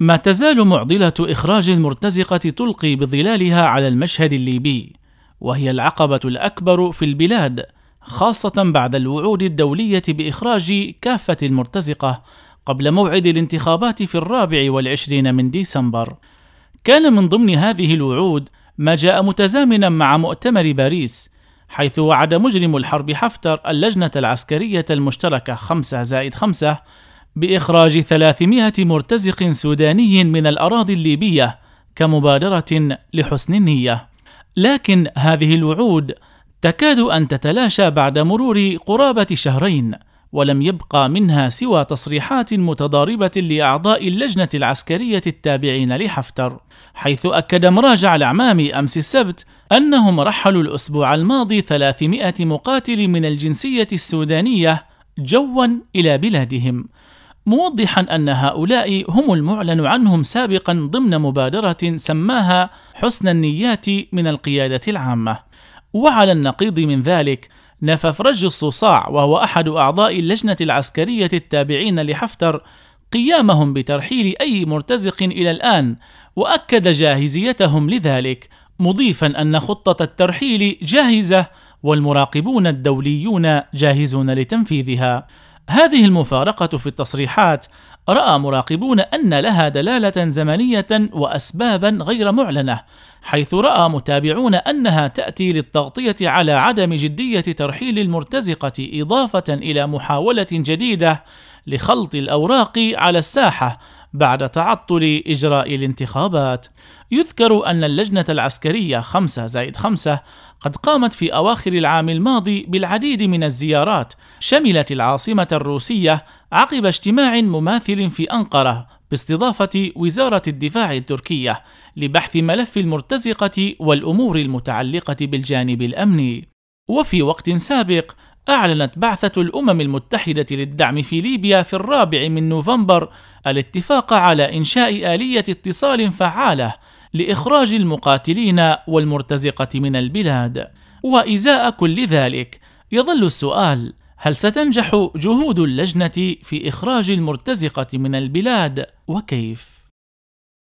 ما تزال معضلة إخراج المرتزقة تلقي بظلالها على المشهد الليبي، وهي العقبة الأكبر في البلاد، خاصة بعد الوعود الدولية بإخراج كافة المرتزقة قبل موعد الانتخابات في الرابع والعشرين من ديسمبر. كان من ضمن هذه الوعود ما جاء متزامنا مع مؤتمر باريس، حيث وعد مجرم الحرب حفتر اللجنة العسكرية المشتركة 5 زائد 5 بإخراج 300 مرتزق سوداني من الأراضي الليبية كمبادرة لحسن النية. لكن هذه الوعود تكاد أن تتلاشى بعد مرور قرابة شهرين، ولم يبقى منها سوى تصريحات متضاربة لأعضاء اللجنة العسكرية التابعين لحفتر، حيث أكد مراجع الأعمام أمس السبت أنهم رحلوا الأسبوع الماضي 300 مقاتل من الجنسية السودانية جوا إلى بلادهم، موضحا أن هؤلاء هم المعلن عنهم سابقا ضمن مبادرة سماها حسن النيات من القيادة العامة وعلى النقيض من ذلك نفى فرج الصصاع وهو أحد أعضاء اللجنة العسكرية التابعين لحفتر قيامهم بترحيل أي مرتزق إلى الآن وأكد جاهزيتهم لذلك مضيفا أن خطة الترحيل جاهزة والمراقبون الدوليون جاهزون لتنفيذها هذه المفارقة في التصريحات رأى مراقبون أن لها دلالة زمنية وأسبابا غير معلنة، حيث رأى متابعون أنها تأتي للتغطية على عدم جدية ترحيل المرتزقة إضافة إلى محاولة جديدة لخلط الأوراق على الساحة بعد تعطل إجراء الانتخابات يذكر أن اللجنة العسكرية 5 زائد 5 قد قامت في أواخر العام الماضي بالعديد من الزيارات شملت العاصمة الروسية عقب اجتماع مماثل في أنقرة باستضافة وزارة الدفاع التركية لبحث ملف المرتزقة والأمور المتعلقة بالجانب الأمني. وفي وقت سابق أعلنت بعثة الأمم المتحدة للدعم في ليبيا في الرابع من نوفمبر الاتفاق على إنشاء آلية اتصال فعالة لإخراج المقاتلين والمرتزقة من البلاد. وإزاء كل ذلك، يظل السؤال: هل ستنجح جهود اللجنة في إخراج المرتزقة من البلاد وكيف؟